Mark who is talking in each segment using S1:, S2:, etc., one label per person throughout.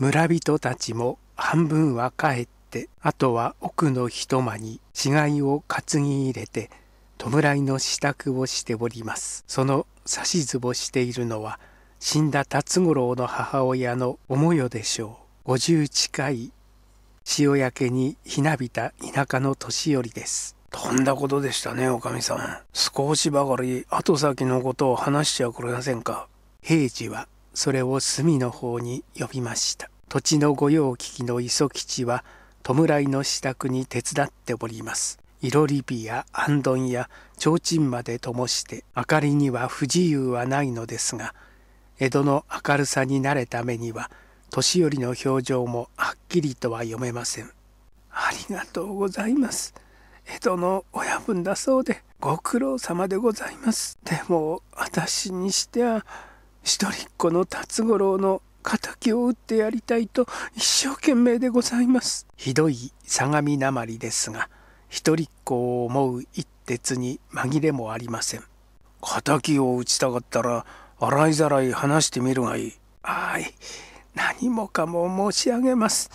S1: 村人たちも半分は帰って、あとは奥の一間に死骸を担ぎ入れて、弔いの支度をしております。その指図をしているのは、死んだ辰五郎の母親のもよでしょう。50近い塩焼けにひなびた田舎の年寄りです。とんだことでしたね、おかみさん。少しばかり後先のことを話してはくれませんか。平次はそれを隅の方に呼びました。土地の御用聞きの磯吉は弔いの支度に手伝っております。いろり火や安どや提灯まで灯して明かりには不自由はないのですが江戸の明るさに慣れた目には年寄りの表情もはっきりとは読めません。ありがとうございます。江戸の親分だそうでご苦労様でございます。でも私にしては一人っ子の辰五郎の敵を討ってやりたいと一生懸命でございます。ひどい相模なまりですが、一人っ子を思う一徹に紛れもありません。敵を討ちたかったら、洗いざらい話してみるがいい。はい、何もかも申し上げます。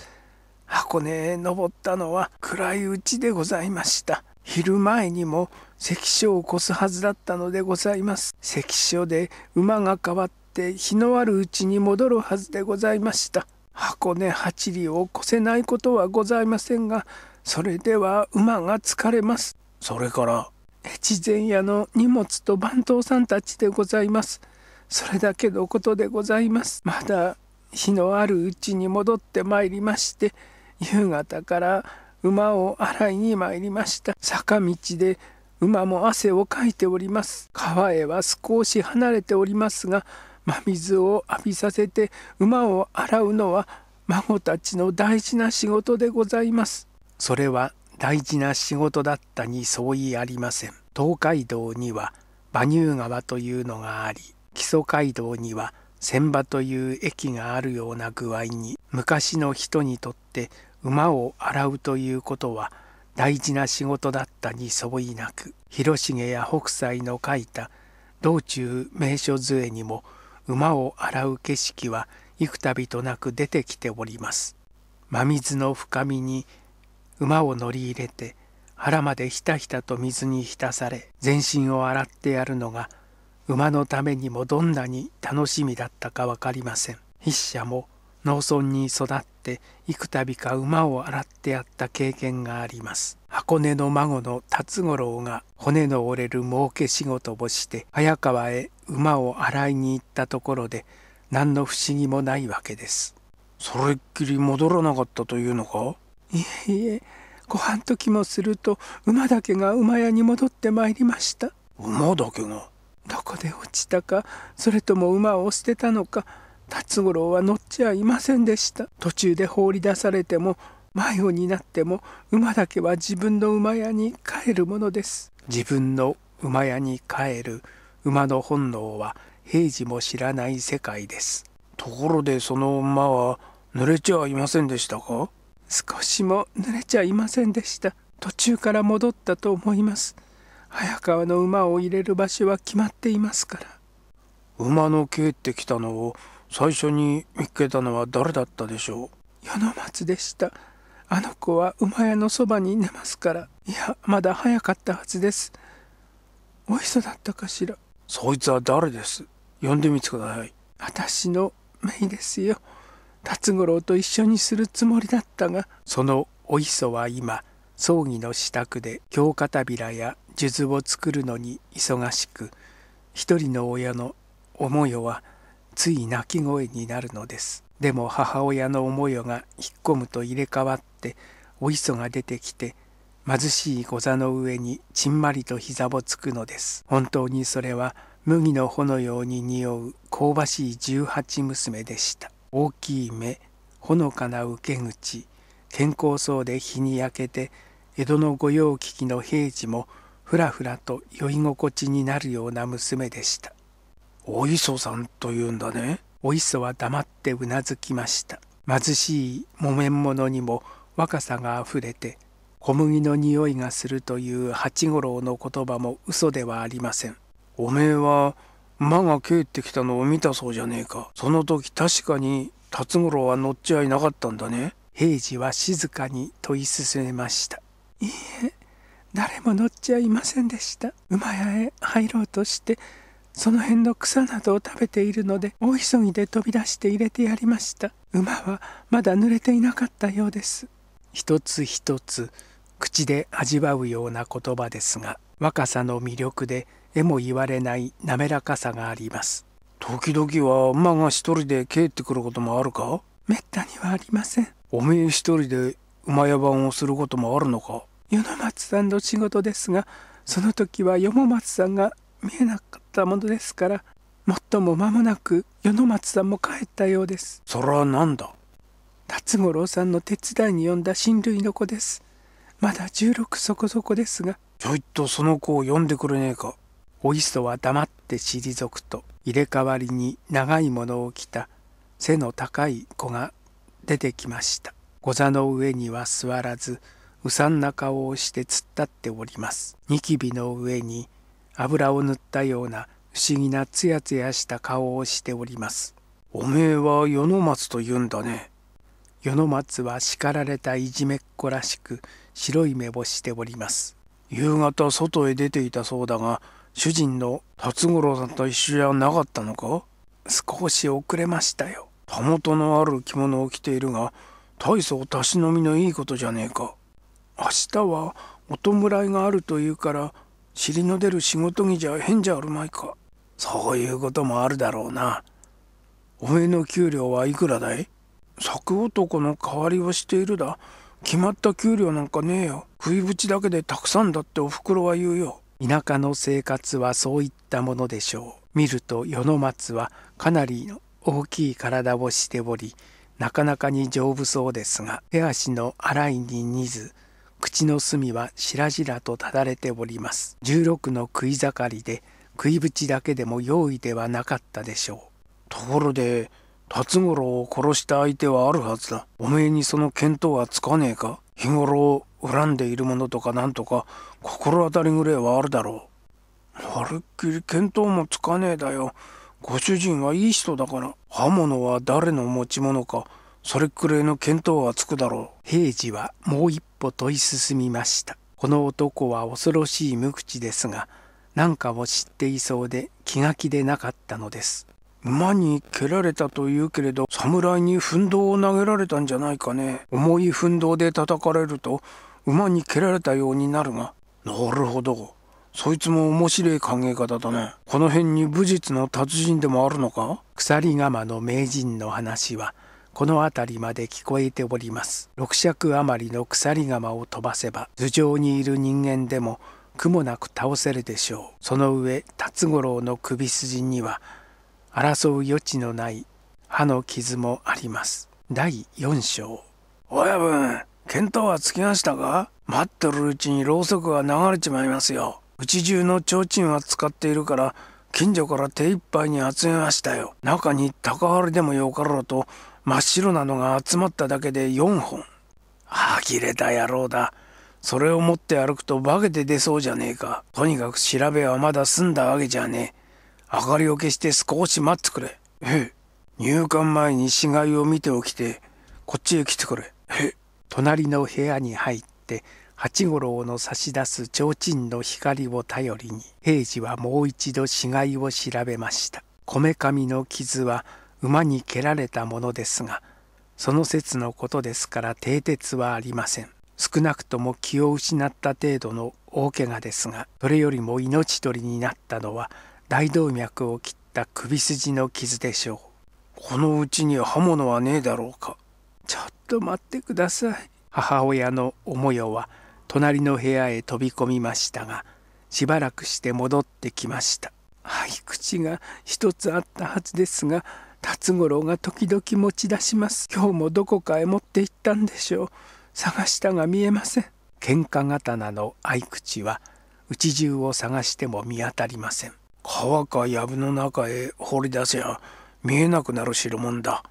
S1: 箱根へ登ったのは暗いうちでございました。昼前にも関所を越すはずだったのでございます。関所で馬が変わってて日のあるうちに戻るはずでございました箱根八里を越せないことはございませんがそれでは馬が疲れますそれから越前屋の荷物と番頭さんたちでございますそれだけのことでございますまだ日のあるうちに戻ってまいりまして夕方から馬を洗いに参りました坂道で馬も汗をかいております川へは少し離れておりますが真水を浴びさせて馬を洗うのは孫たちの大事な仕事でございます。それは大事な仕事だったに相違ありません。東海道には馬乳川というのがあり、木曽街道には船場という駅があるような具合に、昔の人にとって馬を洗うということは大事な仕事だったに相違なく、広重や北斎の書いた道中名所杖にも馬を洗う景色は幾度となく出てきております。真水の深みに馬を乗り入れて腹までひたひたと水に浸され全身を洗ってやるのが馬のためにもどんなに楽しみだったか分かりません。筆者も農村に育って幾度か馬を洗ってやった経験があります。箱根の孫の辰五郎が骨の折れる儲け仕事をして早川へ馬を洗いに行ったところで何の不思議もないわけです。それっきり戻らなかったというのかいえいえご飯時もすると馬だけが馬屋に戻ってまいりました馬だけがどこで落ちたかそれとも馬を捨てたのか辰五郎は乗っちゃいませんでした途中で放り出されても迷子になっても馬だけは自分の馬屋に帰るものです自分の馬屋に帰る馬の本能は平時も知らない世界ですところでその馬は濡れちゃいませんでしたか少しも濡れちゃいませんでした途中から戻ったと思います早川の馬を入れる場所は決まっていますから馬の帰ってきたのを最初に見つけたのは誰だったでしょう世の松でしたあの子は馬屋のそばに寝ますからいやまだ早かったはずですおいそだったかしらそいつは誰です呼んでみてください私の姪ですよ辰五郎と一緒にするつもりだったがそのお磯は今葬儀の支度で京片びや数珠を作るのに忙しく一人の親の思いはつい泣き声になるのですでも母親の思よが引っ込むと入れ替わってお磯が出てきて貧しい御座の上にちんまりと膝をつくのです。本当にそれは麦の穂のように匂う香ばしい十八娘でした。大きい目、ほのかな受け口、健康そうで日に焼けて、江戸の御用聞きの平次もふらふらと酔い心地になるような娘でした。大磯さんというんだね。お磯は黙ってうなずきました貧しい木綿物にも若さがあふれて小麦の匂いがするという八五郎の言葉も嘘ではありませんおめえは馬が帰ってきたのを見たそうじゃねえかその時確かに辰五郎は乗っちゃいなかったんだね平次は静かに問い進めましたいいえ誰も乗っちゃいませんでした馬屋へ入ろうとしてその辺の草などを食べているので大急ぎで飛び出して入れてやりました馬はまだ濡れていなかったようです一つ一つ口で味わうような言葉ですが若さの魅力で絵も言われない滑らかさがあります時々は馬が一人で帰ってくることもあるかめったにはありませんおめえ一人で馬屋番をすることもあるのか与の松さんの仕事ですがその時は与の松さんが見えなかったったものですからもっとも間もなく与野松さんも帰ったようですそれは何だ辰五郎さんの手伝いに呼んだ親類の子ですまだ16そこそこですがちょいとその子を呼んでくれねえかおいそは黙って退くと入れ替わりに長いものを着た背の高い子が出てきました御座の上には座らずうさんな顔をして突っ立っておりますニキビの上に油を塗ったような不思議なツヤツヤした顔をしております。おめえは世の松と言うんだね。世の松は叱られたいじめっ子らしく白い目をしております。夕方外へ出ていたそうだが主人の辰五郎さんと一緒じゃなかったのか少し遅れましたよ。たもとのある着物を着ているが大層たしのみのいいことじゃねえか。明日はお弔いがあるというから尻の出る仕事着じゃ変じゃあるまいかそういうこともあるだろうなおめえの給料はいくらだい柵男の代わりをしているだ決まった給料なんかねえよ食いぶちだけでたくさんだっておふくろは言うよ田舎の生活はそういったものでしょう見ると世の松はかなり大きい体をしておりなかなかに丈夫そうですが手足の洗いに似ず口の隅は白々とただれております。16の食い盛りで、食いぶちだけでも容易ではなかったでしょう。ところで、辰五郎を殺した相手はあるはずだ。おめえにその見当はつかねえか日頃恨んでいるものとかなんとか心当たりぐれえはあるだろう。まるっきり見当もつかねえだよ。ご主人はいい人だから刃物は誰の持ち物かそれくらいの見当はつくだろう。平次はもう一歩問い進みました。この男は恐ろしい無口ですが、何かを知っていそうで気が気でなかったのです。馬に蹴られたというけれど、侍に奮闘を投げられたんじゃないかね。重い奮闘で叩かれると、馬に蹴られたようになるが。なるほど。そいつも面白い考え方だね。この辺に武術の達人でもあるのか鎖釜の名人の話は、この辺りまで聞こえております六尺余りの鎖釜を飛ばせば頭上にいる人間でも苦もなく倒せるでしょうその上辰五郎の首筋には争う余地のない歯の傷もあります第四章親分見当はつきましたが待ってるうちにろうそくが流れちまいますようち中の提灯は使っているから近所から手一杯に集めましたよ中に高張りでもよかろうと真っ白なのが集まっただけで4本。呆れた野郎だ。それを持って歩くと化けて出そうじゃねえか。とにかく調べはまだ済んだわけじゃねえ。明かりを消して少し待ってくれ。へ入館前に死骸を見ておきて、こっちへ来てくれ。へ隣の部屋に入って、八五郎の差し出す提灯の光を頼りに、平次はもう一度死骸を調べました。こめかみの傷は、馬に蹴られたものですがその説のことですから蹄鉄はありません少なくとも気を失った程度の大怪我ですがそれよりも命取りになったのは大動脈を切った首筋の傷でしょうこのうちに刃物はねえだろうかちょっと待ってください母親のもよは隣の部屋へ飛び込みましたがしばらくして戻ってきました合口が一つあったはずですが辰五郎が時々持ち出します今日もどこかへ持って行ったんでしょう探したが見えません喧嘩刀の合口は家中を探しても見当たりません川か藪の中へ放り出せや見えなくなる代物だ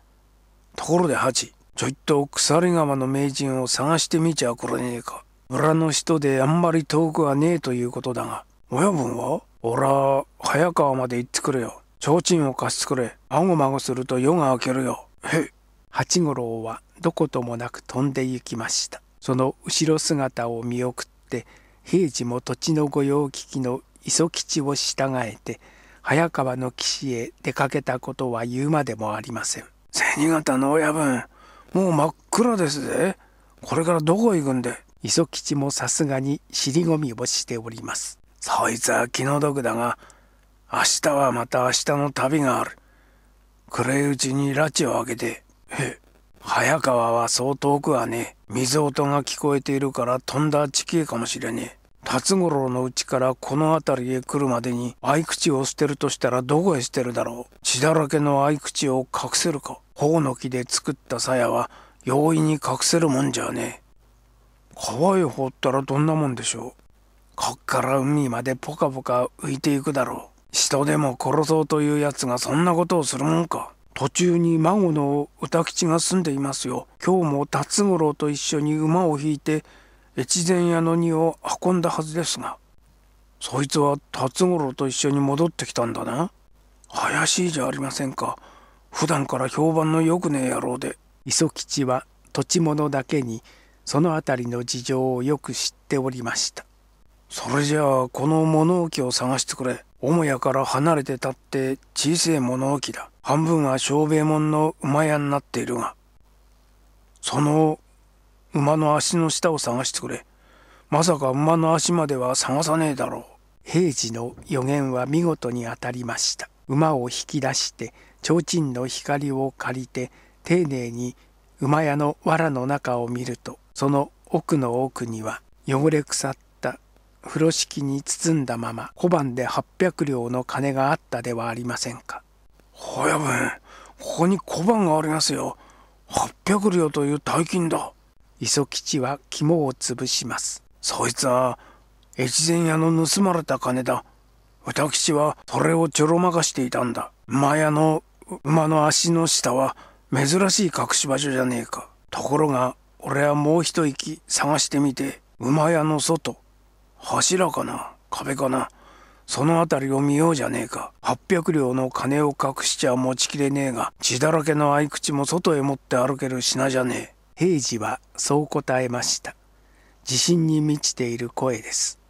S1: ところで八ちょいと鎖川の名人を探してみちゃくれねえか村の人であんまり遠くはねえということだが親分はおら早川まで行ってくれよ提灯を貸してくれ。まごまごすると夜が明けるよ。へい。八五郎はどこともなく飛んで行きました。その後ろ姿を見送って、平次も土地の御用聞きの磯吉を従えて、早川の岸へ出かけたことは言うまでもありません。銭形の親分、もう真っ暗ですぜ。これからどこ行くんで。磯吉もさすがに尻込みをしております。そいつは気の毒だが、明日はまた明日の旅がある。暗いうちに拉致を開けて、へ、早川はそう遠くはね、水音が聞こえているから飛んだ地形かもしれねえ。辰五郎のうちからこの辺りへ来るまでに合口を捨てるとしたらどこへ捨てるだろう血だらけの合口を隠せるか頬の木で作った鞘は容易に隠せるもんじゃねえ川へ放ったらどんなもんでしょうこっから海までポカポカ浮いていくだろう人でも殺そうというやつがそんなことをするもんか。途中に孫の歌吉が住んでいますよ。今日も辰五郎と一緒に馬を引いて越前屋の荷を運んだはずですが。そいつは辰五郎と一緒に戻ってきたんだな。怪しいじゃありませんか。普段から評判のよくねえ野郎で。磯吉は土地物だけにその辺りの事情をよく知っておりました。それじゃあこの物置を探してくれ。母屋から離れて立って小せえ物置だ。半分は小兵衛門の馬屋になっているが、その馬の足の下を探してくれ。まさか馬の足までは探さねえだろう。平治の予言は見事に当たりました。馬を引き出して、提灯の光を借りて、丁寧に馬屋の藁の中を見ると、その奥の奥には汚れ腐っ風呂敷に包んだまま小判で800両の金があったではありませんか。親分、ここに小判がありますよ。800両という大金だ。磯吉は肝を潰します。そいつは越前屋の盗まれた金だ。私はそれをちょろまかしていたんだ。馬屋の馬の足の下は珍しい隠し場所じゃねえか。ところが俺はもう一息探してみて馬屋の外柱かな壁かなその辺りを見ようじゃねえか800両の金を隠しちゃ持ちきれねえが血だらけの合口も外へ持って歩ける品じゃねえ平次はそう答えました自信に満ちている声です